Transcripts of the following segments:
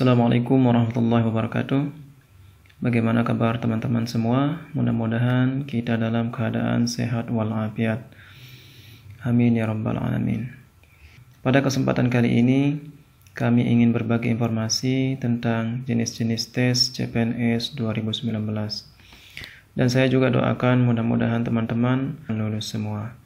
Assalamualaikum warahmatullahi wabarakatuh. Bagaimana kabar teman-teman semua? Mudah-mudahan kita dalam keadaan sehat walafiat. Amin ya rabbal alamin. Pada kesempatan kali ini, kami ingin berbagi informasi tentang jenis-jenis tes CPNS 2019. Dan saya juga doakan mudah-mudahan teman-teman lulus semua.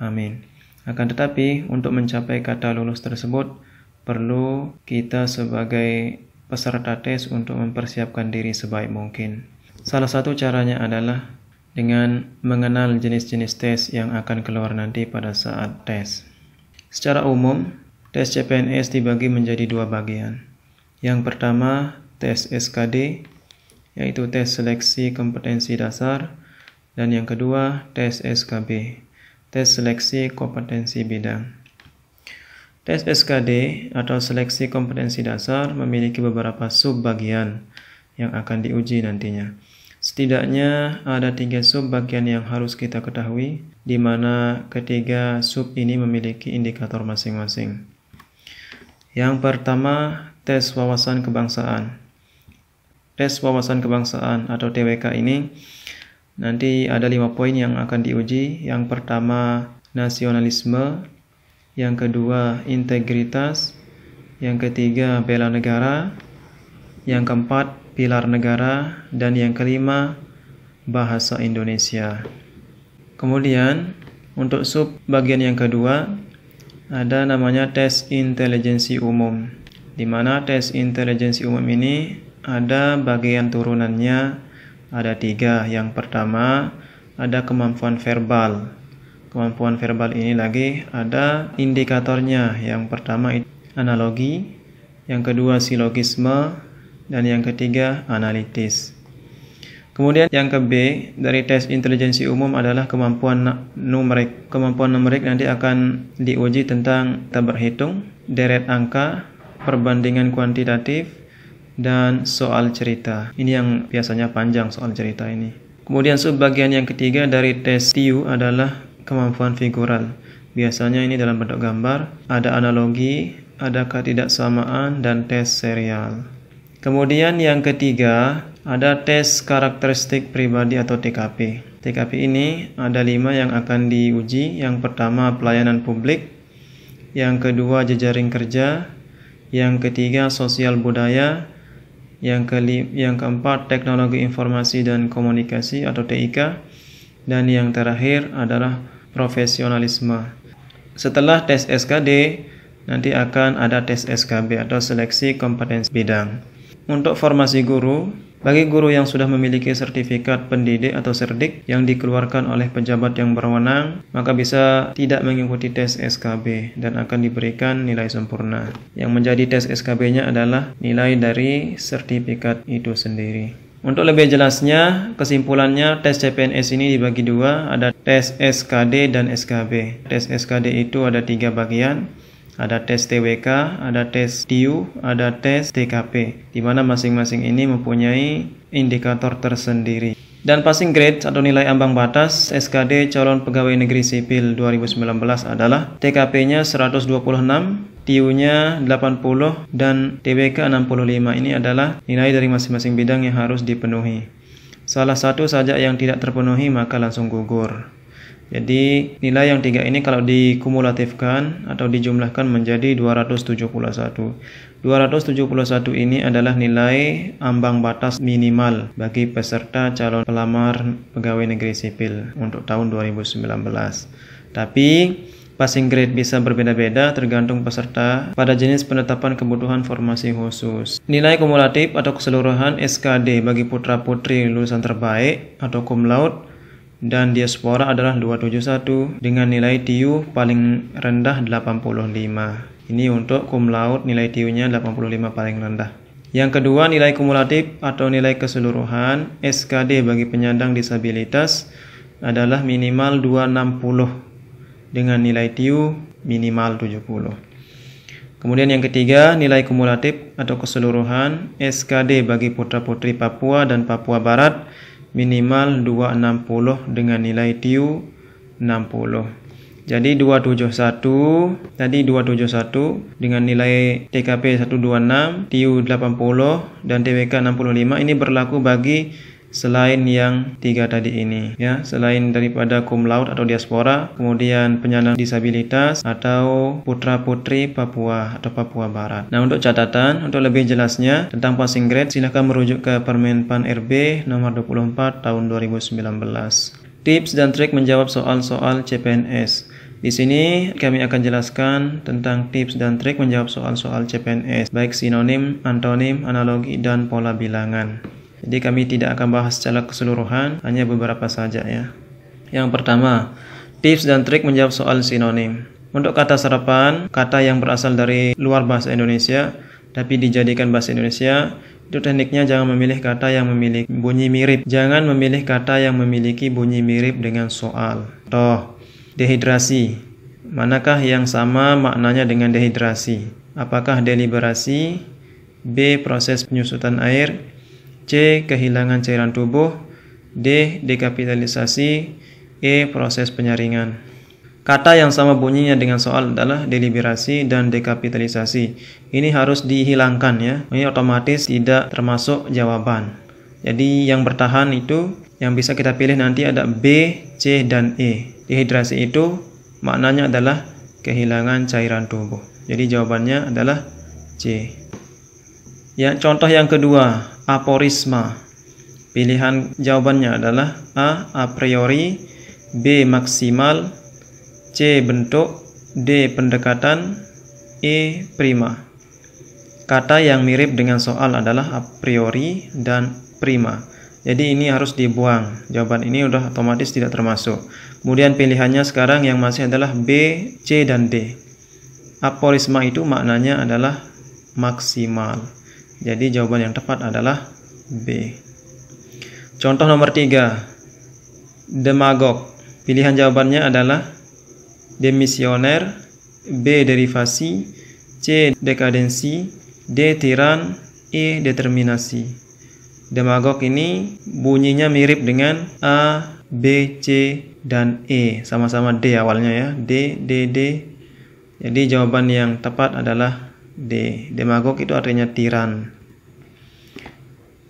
Amin. Akan tetapi, untuk mencapai kata lulus tersebut, perlu kita sebagai peserta tes untuk mempersiapkan diri sebaik mungkin. Salah satu caranya adalah dengan mengenal jenis-jenis tes yang akan keluar nanti pada saat tes. Secara umum, tes CPNS dibagi menjadi dua bagian. Yang pertama, tes SKD, yaitu tes seleksi kompetensi dasar, dan yang kedua, tes SKB, tes seleksi kompetensi bidang. Tes SKD atau seleksi kompetensi dasar memiliki beberapa subbagian yang akan diuji nantinya. Setidaknya ada tiga subbagian yang harus kita ketahui, di mana ketiga sub ini memiliki indikator masing-masing. Yang pertama, tes wawasan kebangsaan. Tes wawasan kebangsaan atau TWK ini nanti ada lima poin yang akan diuji. Yang pertama, nasionalisme, yang kedua integritas, yang ketiga bela negara, yang keempat pilar negara, dan yang kelima bahasa Indonesia. Kemudian untuk sub bagian yang kedua ada namanya tes intelijensi umum, di mana tes intelijensi umum ini ada bagian turunannya ada tiga. Yang pertama ada kemampuan verbal, kemampuan verbal ini lagi ada indikatornya. Yang pertama analogi, yang kedua silogisme, dan yang ketiga analitis. Kemudian yang ke B dari tes intelijensi umum adalah kemampuan numerik. Kemampuan numerik nanti akan diuji tentang kita berhitung, deret angka, perbandingan kuantitatif, dan soal cerita. Ini yang biasanya panjang soal cerita ini. Kemudian subbagian yang ketiga dari tes TIU adalah kemampuan figural Biasanya ini dalam bentuk gambar, ada analogi, ada ketidaksamaan, dan tes serial. Kemudian yang ketiga, ada tes karakteristik pribadi atau TKP. TKP ini ada lima yang akan diuji. Yang pertama pelayanan publik, yang kedua jejaring kerja, yang ketiga sosial budaya, yang, kelima, yang keempat teknologi informasi dan komunikasi atau TIK, dan yang terakhir adalah profesionalisme. Setelah tes SKD, nanti akan ada tes SKB atau seleksi kompetensi bidang. Untuk formasi guru, bagi guru yang sudah memiliki sertifikat pendidik atau serdik yang dikeluarkan oleh pejabat yang berwenang, maka bisa tidak mengikuti tes SKB dan akan diberikan nilai sempurna. Yang menjadi tes SKB-nya adalah nilai dari sertifikat itu sendiri. Untuk lebih jelasnya, kesimpulannya tes CPNS ini dibagi dua, ada tes SKD dan SKB. Tes SKD itu ada tiga bagian, ada tes TWK, ada tes TIU, ada tes TKP, di mana masing-masing ini mempunyai indikator tersendiri. Dan passing grade atau nilai ambang batas SKD calon pegawai negeri sipil 2019 adalah TKP-nya 126, TIU-nya 80 dan TBK 65. Ini adalah nilai dari masing-masing bidang yang harus dipenuhi. Salah satu saja yang tidak terpenuhi maka langsung gugur. Jadi nilai yang tiga ini kalau dikumulatifkan atau dijumlahkan menjadi 271. 271 ini adalah nilai ambang batas minimal bagi peserta calon pelamar pegawai negeri sipil untuk tahun 2019. Tapi passing grade bisa berbeda-beda tergantung peserta pada jenis penetapan kebutuhan formasi khusus. Nilai kumulatif atau keseluruhan SKD bagi putra-putri lulusan terbaik atau cum laude dan diaspora adalah 271 dengan nilai TIU paling rendah 85. Ini untuk cum laut nilai TU-nya 85 paling rendah. Yang kedua, nilai kumulatif atau nilai keseluruhan SKD bagi penyandang disabilitas adalah minimal 260 dengan nilai TU minimal 70. Kemudian yang ketiga, nilai kumulatif atau keseluruhan SKD bagi putra-putri Papua dan Papua Barat minimal 260 dengan nilai TU 60. Jadi 271 tadi 271 dengan nilai TKP 126, TU 80 dan TWK 65 ini berlaku bagi selain yang tiga tadi ini ya selain daripada kum laut atau diaspora kemudian penyandang disabilitas atau putra putri Papua atau Papua Barat nah untuk catatan untuk lebih jelasnya tentang passing grade silahkan merujuk ke Permen Pan RB nomor 24 tahun 2019 tips dan trik menjawab soal-soal CPNS di sini kami akan jelaskan tentang tips dan trik menjawab soal-soal CPNS, baik sinonim, antonim, analogi, dan pola bilangan. Jadi kami tidak akan bahas secara keseluruhan, hanya beberapa saja ya. Yang pertama, tips dan trik menjawab soal sinonim. Untuk kata serapan, kata yang berasal dari luar bahasa Indonesia, tapi dijadikan bahasa Indonesia, itu tekniknya jangan memilih kata yang memiliki bunyi mirip. Jangan memilih kata yang memiliki bunyi mirip dengan soal. Toh, Dehidrasi. Manakah yang sama maknanya dengan dehidrasi? Apakah deliberasi? B. Proses penyusutan air. C. Kehilangan cairan tubuh. D. Dekapitalisasi. E. Proses penyaringan. Kata yang sama bunyinya dengan soal adalah deliberasi dan dekapitalisasi. Ini harus dihilangkan ya. Ini otomatis tidak termasuk jawaban. Jadi yang bertahan itu yang bisa kita pilih nanti ada B, C, dan E. Dehidrasi itu maknanya adalah kehilangan cairan tubuh. Jadi jawabannya adalah C. Ya, contoh yang kedua, aporisma. Pilihan jawabannya adalah A. A priori B. Maksimal C. Bentuk D. Pendekatan E. Prima Kata yang mirip dengan soal adalah a priori dan prima jadi ini harus dibuang. Jawaban ini udah otomatis tidak termasuk. Kemudian pilihannya sekarang yang masih adalah B, C, dan D. Aporisma itu maknanya adalah maksimal. Jadi jawaban yang tepat adalah B. Contoh nomor 3. Demagog. Pilihan jawabannya adalah demisioner, B derivasi, C dekadensi, D tiran, E determinasi demagog ini bunyinya mirip dengan A, B, C, dan E. Sama-sama D awalnya ya. D, D, D. Jadi jawaban yang tepat adalah D. Demagog itu artinya tiran.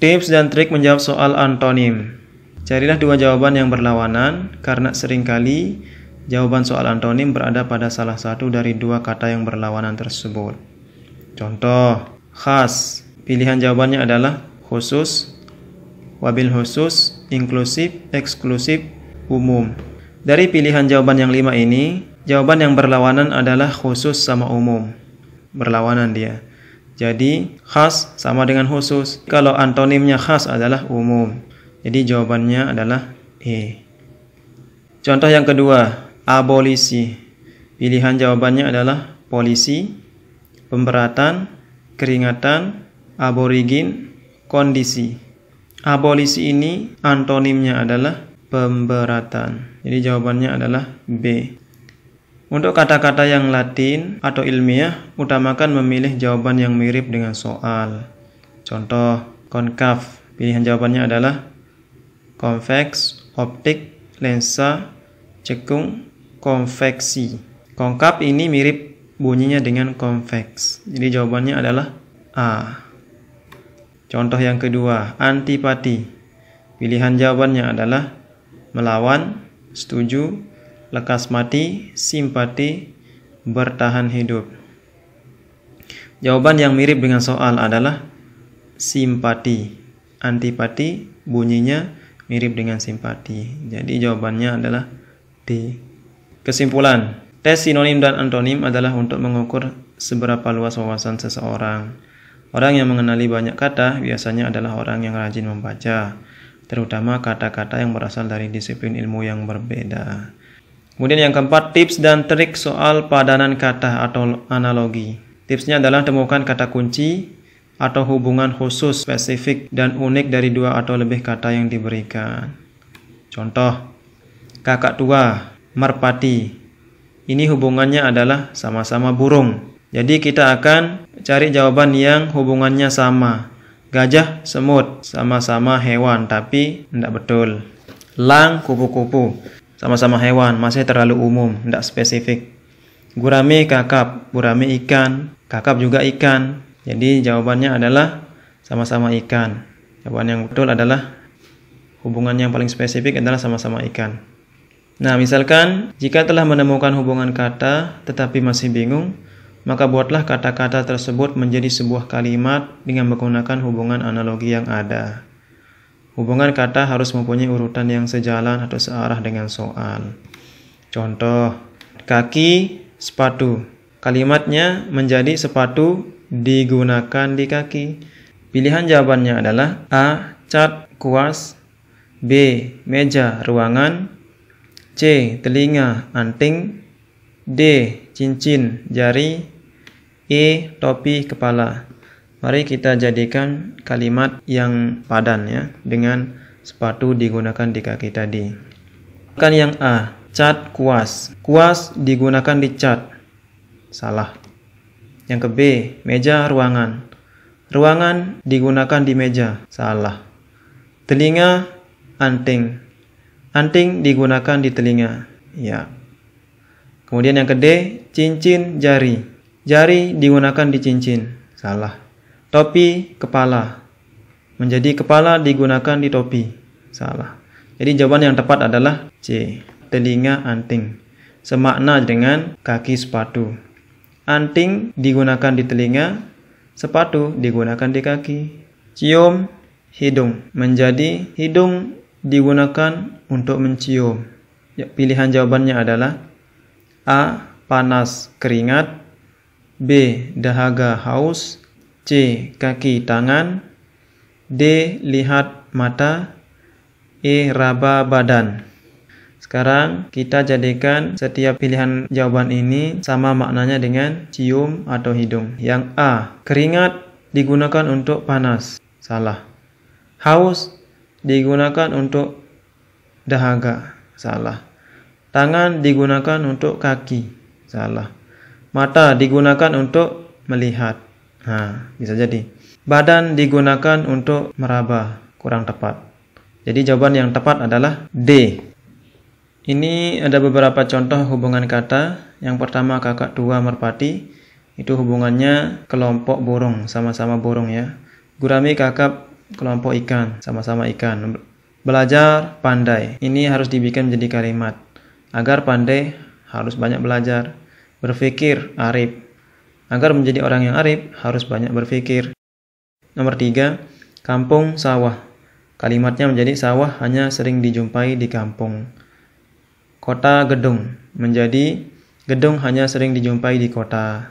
Tips dan trik menjawab soal antonim. Carilah dua jawaban yang berlawanan karena seringkali jawaban soal antonim berada pada salah satu dari dua kata yang berlawanan tersebut. Contoh, khas. Pilihan jawabannya adalah khusus, wabil khusus, inklusif, eksklusif, umum. Dari pilihan jawaban yang lima ini, jawaban yang berlawanan adalah khusus sama umum. Berlawanan dia. Jadi, khas sama dengan khusus. Kalau antonimnya khas adalah umum. Jadi jawabannya adalah E. Contoh yang kedua, abolisi. Pilihan jawabannya adalah polisi, pemberatan, keringatan, aborigin, kondisi. Abolisi ini antonimnya adalah pemberatan. Jadi jawabannya adalah B. Untuk kata-kata yang latin atau ilmiah, utamakan memilih jawaban yang mirip dengan soal. Contoh, concave. Pilihan jawabannya adalah convex, optik, lensa, cekung, konveksi. Konkaf ini mirip bunyinya dengan convex. Jadi jawabannya adalah A. Contoh yang kedua, antipati. Pilihan jawabannya adalah melawan, setuju, lekas mati, simpati, bertahan hidup. Jawaban yang mirip dengan soal adalah simpati. Antipati bunyinya mirip dengan simpati. Jadi jawabannya adalah D. Kesimpulan, tes sinonim dan antonim adalah untuk mengukur seberapa luas wawasan seseorang. Orang yang mengenali banyak kata biasanya adalah orang yang rajin membaca, terutama kata-kata yang berasal dari disiplin ilmu yang berbeda. Kemudian yang keempat, tips dan trik soal padanan kata atau analogi. Tipsnya adalah temukan kata kunci atau hubungan khusus spesifik dan unik dari dua atau lebih kata yang diberikan. Contoh, kakak tua, merpati. Ini hubungannya adalah sama-sama burung. Jadi kita akan cari jawaban yang hubungannya sama. Gajah, semut, sama-sama hewan, tapi tidak betul. Lang, kupu-kupu, sama-sama hewan, masih terlalu umum, tidak spesifik. Gurame, kakap, gurame ikan, kakap juga ikan. Jadi jawabannya adalah sama-sama ikan. Jawaban yang betul adalah hubungan yang paling spesifik adalah sama-sama ikan. Nah, misalkan jika telah menemukan hubungan kata tetapi masih bingung, maka buatlah kata-kata tersebut menjadi sebuah kalimat dengan menggunakan hubungan analogi yang ada. Hubungan kata harus mempunyai urutan yang sejalan atau searah dengan soal. Contoh, kaki, sepatu. Kalimatnya menjadi sepatu digunakan di kaki. Pilihan jawabannya adalah A. Cat, kuas. B. Meja, ruangan. C. Telinga, anting. D. Cincin, jari. E topi kepala. Mari kita jadikan kalimat yang padan ya dengan sepatu digunakan di kaki tadi. Kan yang A, cat kuas. Kuas digunakan di cat. Salah. Yang ke B, meja ruangan. Ruangan digunakan di meja. Salah. Telinga anting. Anting digunakan di telinga. Ya. Kemudian yang ke D, cincin jari Jari digunakan di cincin. Salah. Topi kepala. Menjadi kepala digunakan di topi. Salah. Jadi jawaban yang tepat adalah C. Telinga anting. Semakna dengan kaki sepatu. Anting digunakan di telinga, sepatu digunakan di kaki. Cium hidung. Menjadi hidung digunakan untuk mencium. Ya, pilihan jawabannya adalah A. Panas keringat B. Dahaga haus C. Kaki tangan D. Lihat mata E. Raba badan Sekarang kita jadikan setiap pilihan jawaban ini sama maknanya dengan cium atau hidung Yang A. Keringat digunakan untuk panas Salah Haus digunakan untuk dahaga Salah Tangan digunakan untuk kaki Salah Mata digunakan untuk melihat. Nah, bisa jadi. Badan digunakan untuk meraba, kurang tepat. Jadi jawaban yang tepat adalah D. Ini ada beberapa contoh hubungan kata. Yang pertama kakak tua merpati, itu hubungannya kelompok burung, sama-sama burung ya. Gurami kakak kelompok ikan, sama-sama ikan. Belajar pandai, ini harus dibikin menjadi kalimat. Agar pandai harus banyak belajar berpikir arif. Agar menjadi orang yang arif, harus banyak berpikir. Nomor tiga, kampung sawah. Kalimatnya menjadi sawah hanya sering dijumpai di kampung. Kota gedung menjadi gedung hanya sering dijumpai di kota.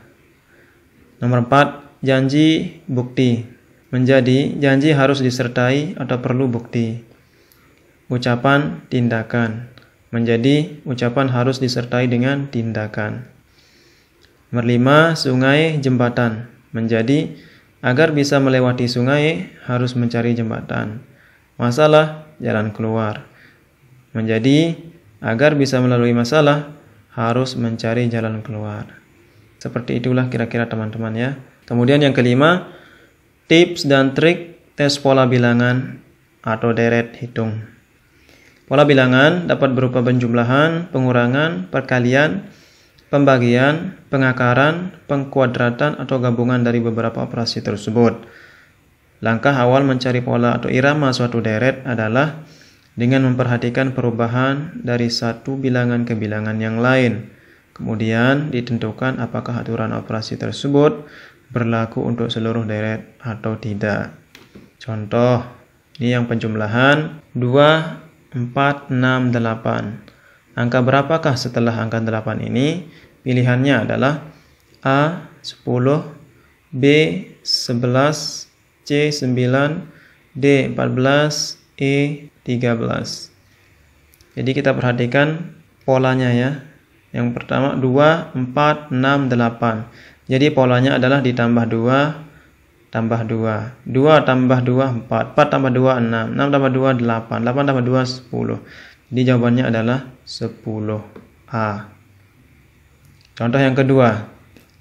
Nomor empat, janji bukti. Menjadi janji harus disertai atau perlu bukti. Ucapan tindakan menjadi ucapan harus disertai dengan tindakan. Nomor 5, sungai jembatan menjadi agar bisa melewati sungai harus mencari jembatan. Masalah jalan keluar menjadi agar bisa melalui masalah harus mencari jalan keluar. Seperti itulah kira-kira teman-teman ya. Kemudian yang kelima, tips dan trik tes pola bilangan atau deret hitung. Pola bilangan dapat berupa penjumlahan, pengurangan, perkalian, pembagian, pengakaran, pengkuadratan, atau gabungan dari beberapa operasi tersebut. Langkah awal mencari pola atau irama suatu deret adalah dengan memperhatikan perubahan dari satu bilangan ke bilangan yang lain. Kemudian ditentukan apakah aturan operasi tersebut berlaku untuk seluruh deret atau tidak. Contoh, ini yang penjumlahan 2, 4, 6, 8. Angka berapakah setelah angka 8 ini? Pilihannya adalah A 10, B 11, C 9, D 14, E 13. Jadi kita perhatikan polanya ya. Yang pertama 2, 4, 6, 8. Jadi polanya adalah ditambah 2, tambah 2. 2 tambah 2, 4. 4 tambah 2, 6. 6 tambah 2, 8. 8 tambah 2, 10. Jadi jawabannya adalah 10A. Contoh yang kedua.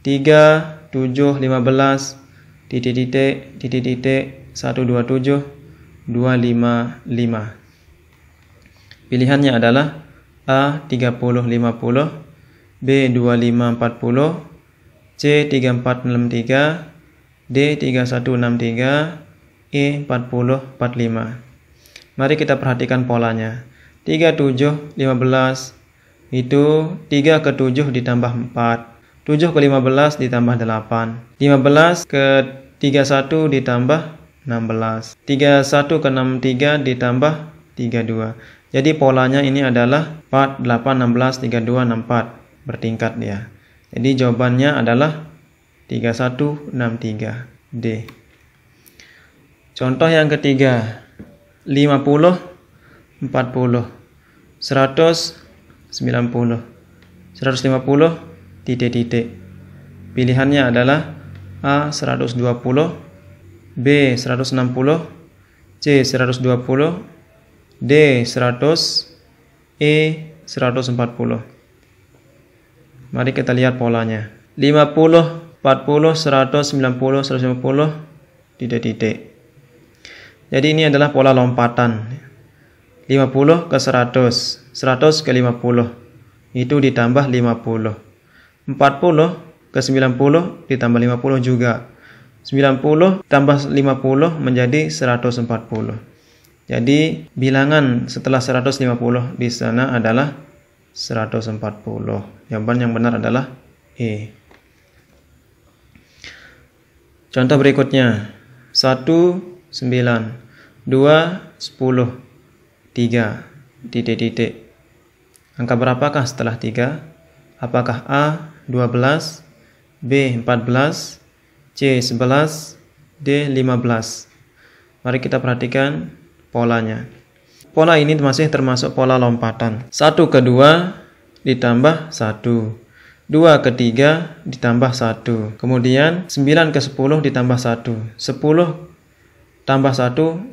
3, 7, 15, titik-titik, titik-titik, 127, 255. Pilihannya adalah A 30, 50, B 25, 40, C 34, 63, D 31, 63, E 40, 45. Mari kita perhatikan polanya. 3, 7, 15 itu 3 ke 7 ditambah 4 7 ke 15 ditambah 8 15 ke 31 ditambah 16 31 ke 63 ditambah 32 jadi polanya ini adalah 4, 8, 16, 32, 64 bertingkat ya jadi jawabannya adalah 31, 63. D Contoh yang ketiga 50 100 190 150 titik-titik pilihannya adalah A 120 B 160 C 120 D 100 E 140 mari kita lihat polanya 50 40 190 150 titik-titik jadi ini adalah pola lompatan 50 ke 100, 100 ke 50, itu ditambah 50. 40 ke 90 ditambah 50 juga. 90 tambah 50 menjadi 140. Jadi bilangan setelah 150 di sana adalah 140. Jawaban yang benar adalah E. Contoh berikutnya. 1, 9, 2, 10, 3 titik-titik. Angka berapakah setelah 3? Apakah A 12, B 14, C 11, D 15. Mari kita perhatikan polanya. Pola ini masih termasuk pola lompatan. 1 ke 2 ditambah 1. 2 ke 3 ditambah 1. Kemudian 9 ke 10 ditambah 1. 10 tambah 1 11.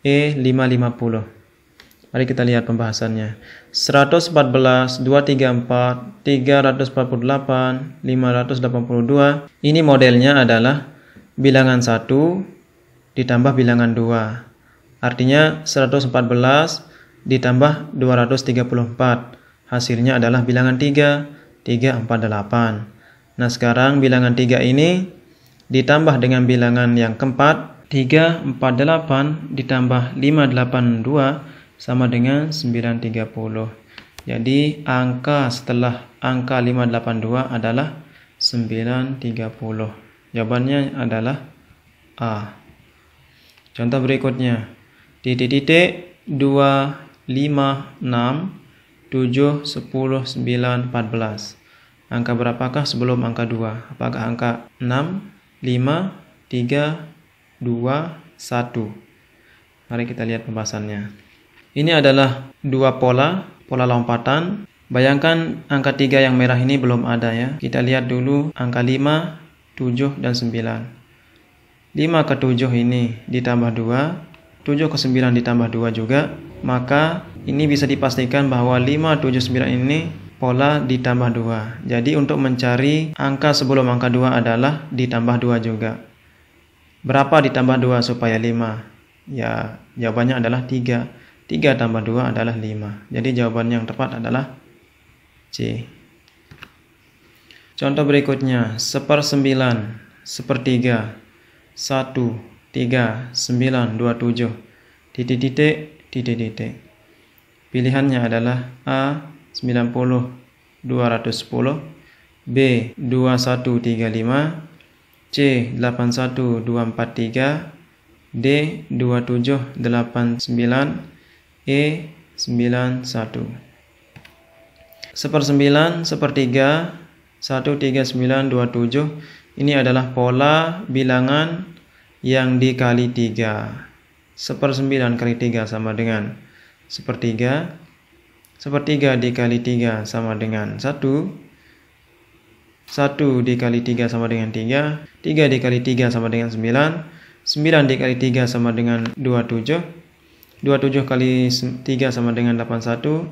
E550. Mari kita lihat pembahasannya. 114, 234, 348, 582. Ini modelnya adalah bilangan 1 ditambah bilangan 2. Artinya 114 ditambah 234. Hasilnya adalah bilangan 3, 348. Nah sekarang bilangan 3 ini ditambah dengan bilangan yang keempat 348 ditambah 582 sama dengan 930. Jadi angka setelah angka 582 adalah 930. Jawabannya adalah A. Contoh berikutnya. Titik-titik 2, 5, 6, 7, 10, 9, 14. Angka berapakah sebelum angka 2? Apakah angka 6, 5, 3, 2, 1. Mari kita lihat pembahasannya. Ini adalah dua pola, pola lompatan. Bayangkan angka 3 yang merah ini belum ada ya. Kita lihat dulu angka 5, 7, dan 9. 5 ke 7 ini ditambah 2, 7 ke 9 ditambah 2 juga, maka ini bisa dipastikan bahwa 5, 7, 9 ini pola ditambah 2. Jadi untuk mencari angka sebelum angka 2 adalah ditambah 2 juga. Berapa ditambah 2 supaya 5? Ya, jawabannya adalah 3. 3 tambah 2 adalah 5. Jadi jawaban yang tepat adalah C. Contoh berikutnya, seper 9, 3, 1, 3, 9, 7, titik-titik, titik-titik. Pilihannya adalah A, 90, 210, B, 5. C 81243 D 2789 E 91 sepersembilan sepertiga 13927 ini adalah pola bilangan yang dikali 3 sepersembilan kali 3 sama dengan sepertiga sepertiga dikali 3 sama dengan 1 1 dikali 3 sama dengan 3, 3 dikali 3 sama dengan 9, 9 dikali 3 sama dengan 27, 27 kali 3 sama dengan 81,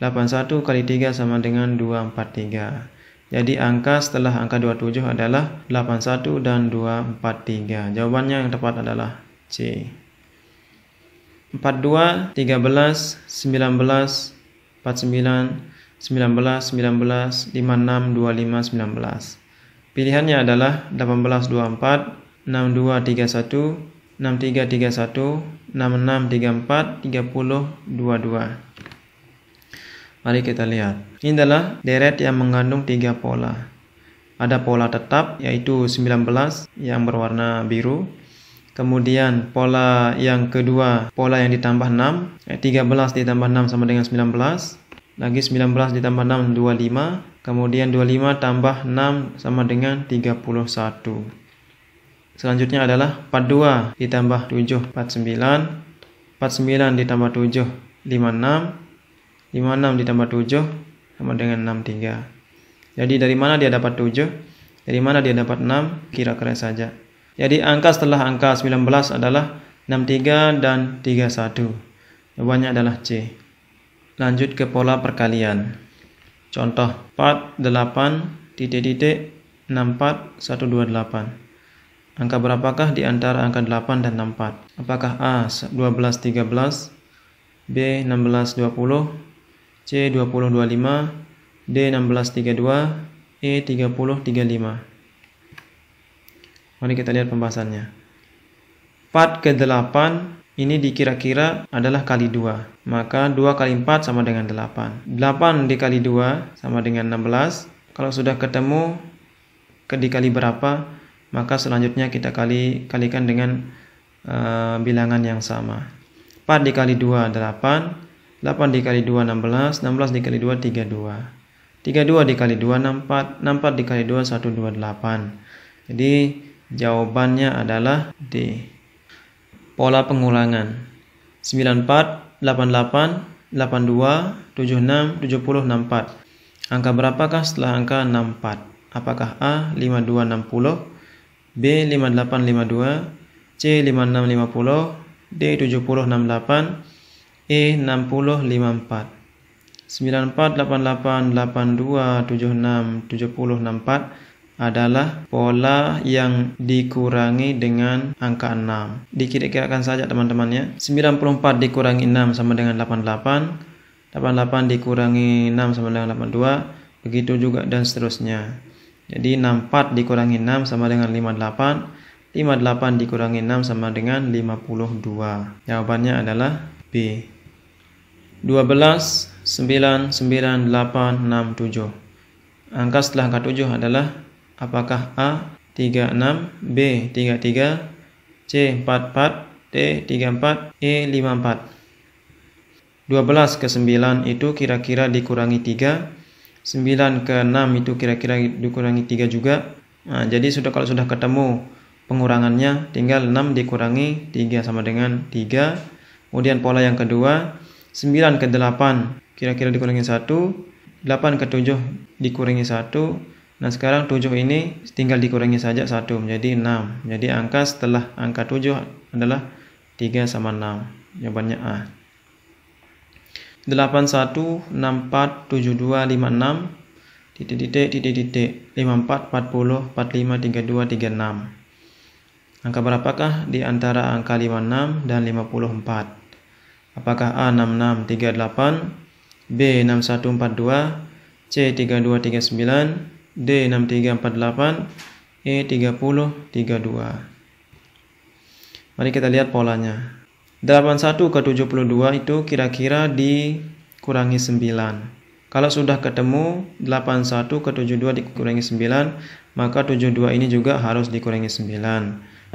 81 kali 3 sama dengan 243. Jadi angka setelah angka 27 adalah 81 dan 243. Jawabannya yang tepat adalah C. 42, 13, 19, 49, 19, 19, 56, 25, 19. Pilihannya adalah 18, 24, 62, 31, 63, 31, 66, 34, 30, 22. Mari kita lihat. Ini adalah deret yang mengandung tiga pola. Ada pola tetap yaitu 19 yang berwarna biru. Kemudian pola yang kedua, pola yang ditambah 6, 13 eh, ditambah 6 sama dengan 19 lagi 19 ditambah 6 25 kemudian 25 tambah 6 sama dengan 31 selanjutnya adalah 42 ditambah 7 49 49 ditambah 7 56 56 ditambah 7 sama dengan 63 jadi dari mana dia dapat 7 dari mana dia dapat 6 kira-kira saja jadi angka setelah angka 19 adalah 63 dan 31 jawabannya adalah C Lanjut ke pola perkalian. Contoh 4, 8, titik, titik, 64, 128. Angka berapakah di antara angka 8 dan 64? Apakah A 12 13, B 16 20, C 20 25, D 16 32, E 30 35. Mari kita lihat pembahasannya. 4 ke 8 ini dikira-kira adalah kali 2. Maka 2 kali 4 sama dengan 8. 8 dikali 2 sama dengan 16. Kalau sudah ketemu ke dikali berapa, maka selanjutnya kita kali kalikan dengan uh, bilangan yang sama. 4 dikali 2 8, 8 dikali 2 16, 16 dikali 2 32. 32 dikali 2 64, 64 dikali 2 128. Jadi jawabannya adalah D. Pola pengulangan 94, 88, 82, 76, 70, 64. Angka berapakah setelah angka 64? Apakah A 5260, B 5852, C 5650, D 7068, E 6054. 94, 88, 82, 76, 70, 64 adalah pola yang dikurangi dengan angka 6. Dikira-kirakan saja teman-teman ya. 94 dikurangi 6 sama dengan 88. 88 dikurangi 6 sama dengan 82. Begitu juga dan seterusnya. Jadi 64 dikurangi 6 sama dengan 58. 58 dikurangi 6 sama dengan 52. Jawabannya adalah B. 12 9 9 8 6 7. Angka setelah angka 7 adalah apakah A 36, B 33, C 44, D 34, E 54. 12 ke 9 itu kira-kira dikurangi 3, 9 ke 6 itu kira-kira dikurangi 3 juga. Nah, jadi sudah kalau sudah ketemu pengurangannya tinggal 6 dikurangi 3 sama dengan 3. Kemudian pola yang kedua 9 ke 8 kira-kira dikurangi 1, 8 ke 7 dikurangi 1, Nah sekarang 7 ini tinggal dikurangi saja 1 menjadi 6. Jadi angka setelah angka 7 adalah 3 sama 6. Jawabannya A. 8, 1, 6, 4, 7, 2, 5, 6, titik titik titik titik 5, 4, 40 45 32 36. Angka berapakah di antara angka 56 dan 54? Apakah A 66 38, B 61 42, C 32 39, D 6348, E 3032. Mari kita lihat polanya. 81 ke 72 itu kira-kira dikurangi 9. Kalau sudah ketemu 81 ke 72 dikurangi 9, maka 72 ini juga harus dikurangi 9. 72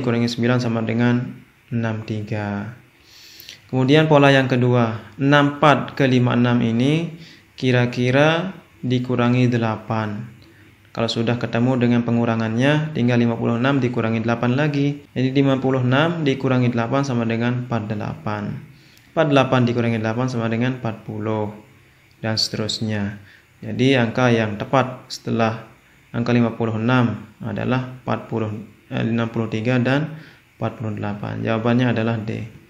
dikurangi 9 sama dengan 63. Kemudian pola yang kedua, 64 ke 56 ini kira-kira dikurangi 8. Kalau sudah ketemu dengan pengurangannya, tinggal 56 dikurangi 8 lagi. Jadi 56 dikurangi 8 sama dengan 48. 48 dikurangi 8 sama dengan 40. Dan seterusnya. Jadi angka yang tepat setelah angka 56 adalah 40, eh, 63 dan 48. Jawabannya adalah D.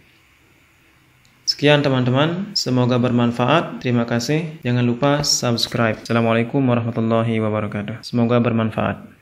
Sekian teman-teman, semoga bermanfaat. Terima kasih. Jangan lupa subscribe. Assalamualaikum warahmatullahi wabarakatuh. Semoga bermanfaat.